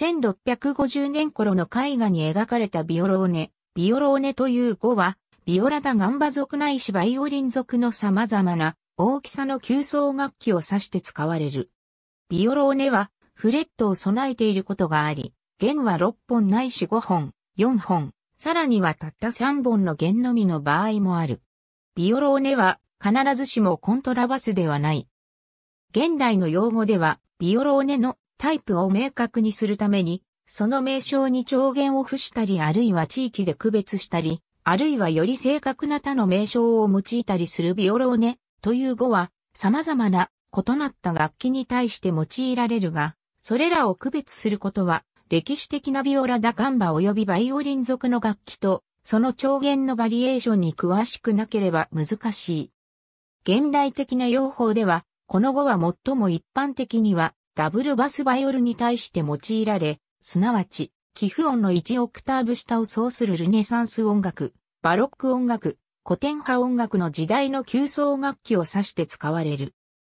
1650年頃の絵画に描かれたビオローネ。ビオローネという語は、ビオラダガンバ族ないしバイオリン族の様々な大きさの急奏楽器を指して使われる。ビオローネはフレットを備えていることがあり、弦は6本ないし5本、4本、さらにはたった3本の弦のみの場合もある。ビオローネは必ずしもコントラバスではない。現代の用語ではビオローネのタイプを明確にするために、その名称に長言を付したりあるいは地域で区別したり、あるいはより正確な他の名称を用いたりするビオローネという語は様々な異なった楽器に対して用いられるが、それらを区別することは歴史的なビオラダガンバ及びバイオリン族の楽器とその長弦のバリエーションに詳しくなければ難しい。現代的な用法では、この語は最も一般的にはダブルバスバイオルに対して用いられ、すなわち、寄付音の1オクターブ下を奏するルネサンス音楽、バロック音楽、古典派音楽の時代の急奏楽器を指して使われる。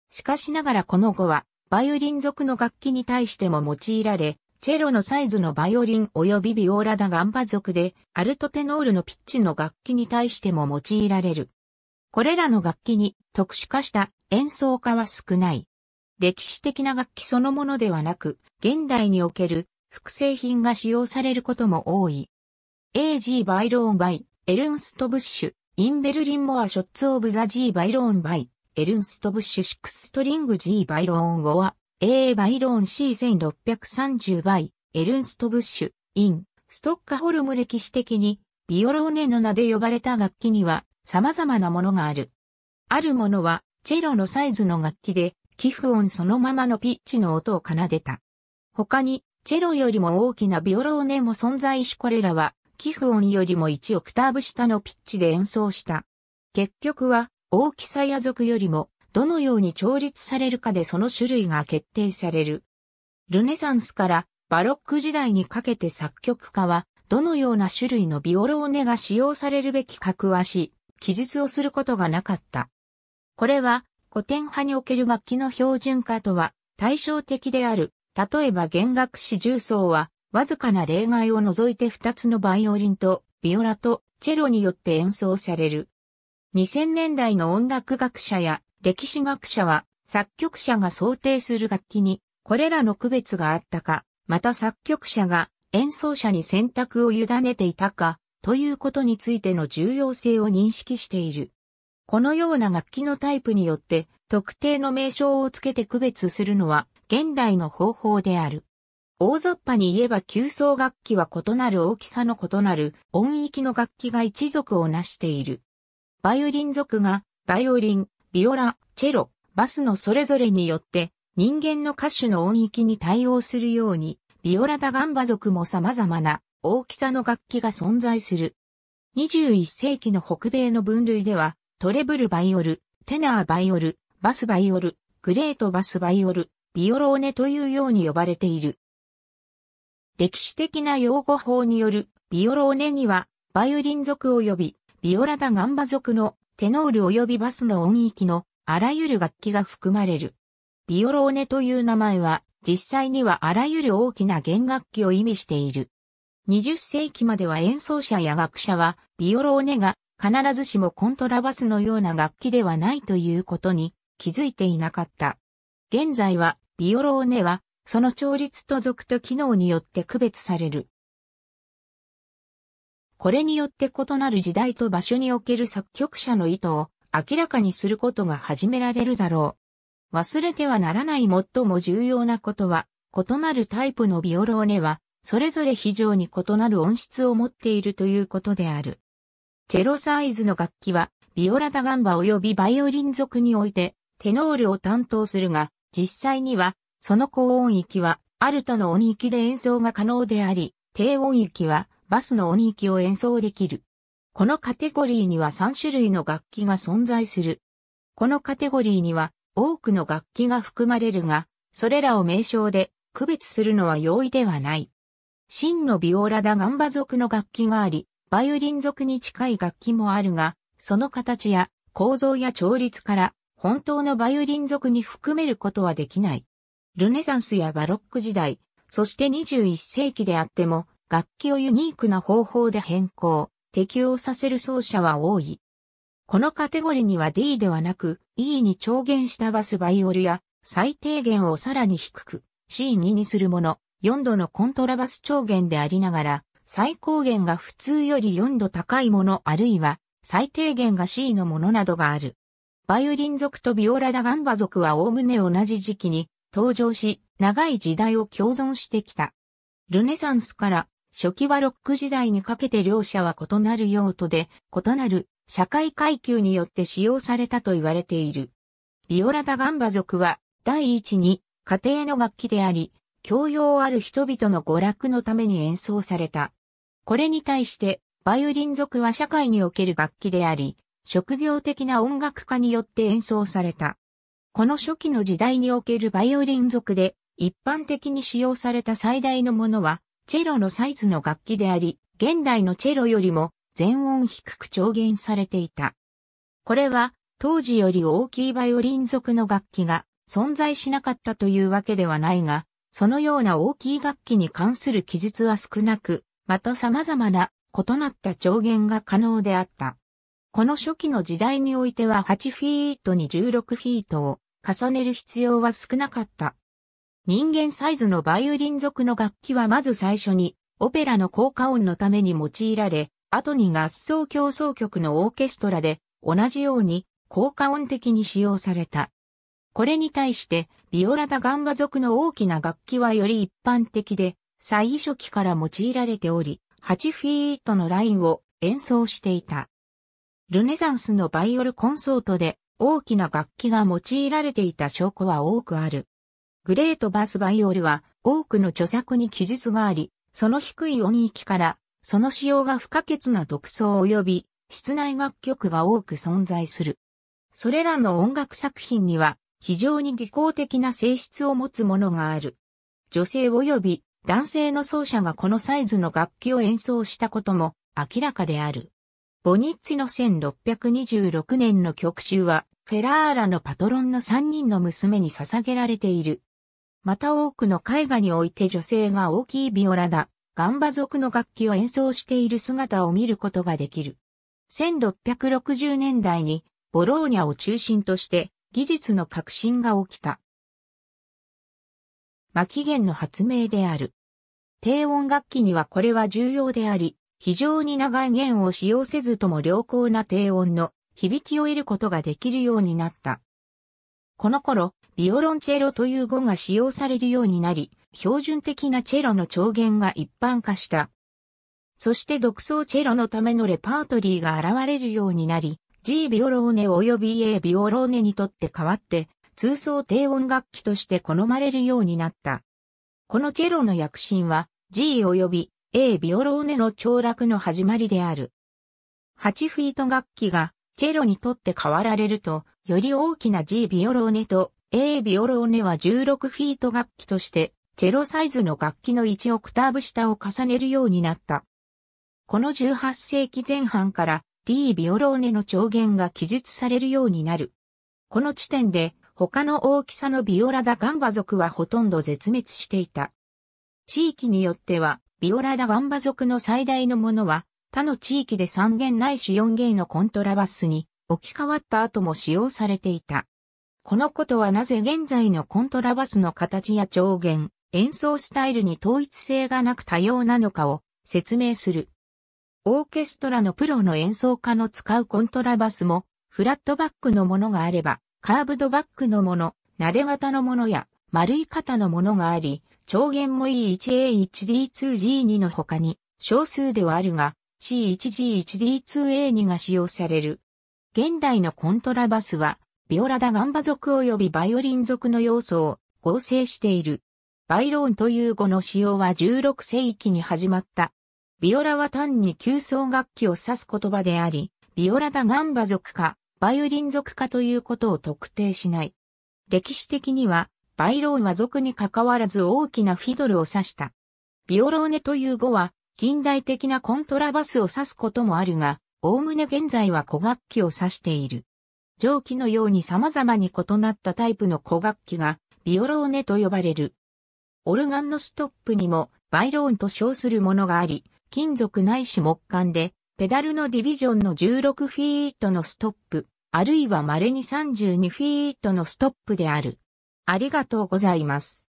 しかしながらこの語は、バイオリン族の楽器に対しても用いられ、チェロのサイズのバイオリン及びビオーラダガンバ族で、アルトテノールのピッチの楽器に対しても用いられる。これらの楽器に特殊化した演奏家は少ない。歴史的な楽器そのものではなく、現代における複製品が使用されることも多い。A.G. バイローンバイ、エルンスト・ブッシュ、インベルリン・モア・ショッツ・オブ・ザ・ G・ バイローンバイ、エルンスト・ブッシュ・シックストリング・ G・ バイローン・ゴア、A・ バイローン C1630 倍、エルンスト・ブッシュ、イン、ストッカホルム歴史的に、ビオローネの名で呼ばれた楽器には、様々なものがある。あるものは、チェロのサイズの楽器で、寄付音そのままのピッチの音を奏でた。他に、チェロよりも大きなビオローネも存在しこれらは、寄付音よりも1オクターブ下のピッチで演奏した。結局は、大きさや属よりも、どのように調律されるかでその種類が決定される。ルネサンスからバロック時代にかけて作曲家は、どのような種類のビオローネが使用されるべきか詳しい記述をすることがなかった。これは古典派における楽器の標準化とは対照的である。例えば弦楽師重奏は、わずかな例外を除いて2つのバイオリンと、ビオラと、チェロによって演奏される。2000年代の音楽学者や歴史学者は、作曲者が想定する楽器に、これらの区別があったか、また作曲者が演奏者に選択を委ねていたか、ということについての重要性を認識している。このような楽器のタイプによって特定の名称をつけて区別するのは現代の方法である。大雑把に言えば急奏楽器は異なる大きさの異なる音域の楽器が一族を成している。バイオリン族がバイオリン、ビオラ、チェロ、バスのそれぞれによって人間の歌手の音域に対応するようにビオラダガンバ族も様々な大きさの楽器が存在する。21世紀の北米の分類ではトレブルバイオル、テナーバイオル、バスバイオル、グレートバスバイオル、ビオローネというように呼ばれている。歴史的な用語法によるビオローネには、バイオリン族及びビオラダガンバ族のテノール及びバスの音域のあらゆる楽器が含まれる。ビオローネという名前は実際にはあらゆる大きな弦楽器を意味している。20世紀までは演奏者や学者はビオローネが必ずしもコントラバスのような楽器ではないということに気づいていなかった。現在は、ビオローネは、その調律と属と機能によって区別される。これによって異なる時代と場所における作曲者の意図を明らかにすることが始められるだろう。忘れてはならない最も重要なことは、異なるタイプのビオローネは、それぞれ非常に異なる音質を持っているということである。チェロサイズの楽器は、ビオラダガンバ及びバイオリン族において、テノールを担当するが、実際には、その高音域は、アルトの音域で演奏が可能であり、低音域は、バスの音域を演奏できる。このカテゴリーには3種類の楽器が存在する。このカテゴリーには、多くの楽器が含まれるが、それらを名称で区別するのは容易ではない。真のビオラダガンバ族の楽器があり、バイオリン族に近い楽器もあるが、その形や構造や調律から本当のバイオリン族に含めることはできない。ルネサンスやバロック時代、そして21世紀であっても、楽器をユニークな方法で変更、適用させる奏者は多い。このカテゴリーには D ではなく E に調弦したバスバイオルや最低限をさらに低く C2 にするもの4度のコントラバス調弦でありながら最高限が普通より4度高いものあるいは最低限が C のものなどがある。バイオリン族とビオラダガンバ族は概ね同じ時期に登場し、長い時代を共存してきた。ルネサンスから初期はロック時代にかけて両者は異なる用途で異なる社会階級によって使用されたと言われている。ビオラダガンバ族は第一に家庭の楽器であり、教養ある人々の娯楽のために演奏された。これに対して、バイオリン族は社会における楽器であり、職業的な音楽家によって演奏された。この初期の時代におけるバイオリン族で、一般的に使用された最大のものは、チェロのサイズの楽器であり、現代のチェロよりも全音低く調弦されていた。これは、当時より大きいバイオリン族の楽器が存在しなかったというわけではないが、そのような大きい楽器に関する記述は少なく、また様々な異なった長弦が可能であった。この初期の時代においては8フィートに16フィートを重ねる必要は少なかった。人間サイズのバイオリン族の楽器はまず最初にオペラの効果音のために用いられ、後に合奏競争曲のオーケストラで同じように効果音的に使用された。これに対してビオラダガンバ族の大きな楽器はより一般的で、最初期から用いられており、8フィートのラインを演奏していた。ルネザンスのバイオルコンソートで大きな楽器が用いられていた証拠は多くある。グレートバスバイオルは多くの著作に記述があり、その低い音域からその使用が不可欠な独奏及び室内楽曲が多く存在する。それらの音楽作品には非常に技巧的な性質を持つものがある。女性及び男性の奏者がこのサイズの楽器を演奏したことも明らかである。ボニッツの1626年の曲集は、フェラーラのパトロンの3人の娘に捧げられている。また多くの絵画において女性が大きいビオラだ、ガンバ族の楽器を演奏している姿を見ることができる。1660年代にボローニャを中心として技術の革新が起きた。巻弦の発明である。低音楽器にはこれは重要であり、非常に長い弦を使用せずとも良好な低音の響きを得ることができるようになった。この頃、ビオロンチェロという語が使用されるようになり、標準的なチェロの長弦が一般化した。そして独奏チェロのためのレパートリーが現れるようになり、G ビオローネ及び A ビオローネにとって代わって通奏低音楽器として好まれるようになった。このチェロの躍進は G 及び A ビオローネの凋落の始まりである。8フィート楽器がチェロにとって変わられると、より大きな G ビオローネと A ビオローネは16フィート楽器としてチェロサイズの楽器の1オクターブ下を重ねるようになった。この18世紀前半から D ビオローネの長弦が記述されるようになる。この地点で他の大きさのビオラダガンバ族はほとんど絶滅していた。地域によっては、ビオラダガンバ族の最大のものは、他の地域で3弦ないし4弦のコントラバスに置き換わった後も使用されていた。このことはなぜ現在のコントラバスの形や上弦、演奏スタイルに統一性がなく多様なのかを説明する。オーケストラのプロの演奏家の使うコントラバスも、フラットバックのものがあれば、カーブドバックのもの、撫で型のものや丸い型のものがあり、長弦も E1A1D2G2 の他に少数ではあるが C1G1D2A2 が使用される。現代のコントラバスはビオラダガンバ族及びバイオリン族の要素を合成している。バイローンという語の使用は16世紀に始まった。ビオラは単に急奏楽器を指す言葉であり、ビオラダガンバ族か、バイオリン族化ということを特定しない。歴史的には、バイローは族に関わらず大きなフィドルを指した。ビオローネという語は、近代的なコントラバスを指すこともあるが、おおむね現在は古楽器を指している。蒸気のように様々に異なったタイプの古楽器が、ビオローネと呼ばれる。オルガンのストップにも、バイローンと称するものがあり、金属ないし木管で、ペダルのディビジョンの16フィートのストップ、あるいは稀に32フィートのストップである。ありがとうございます。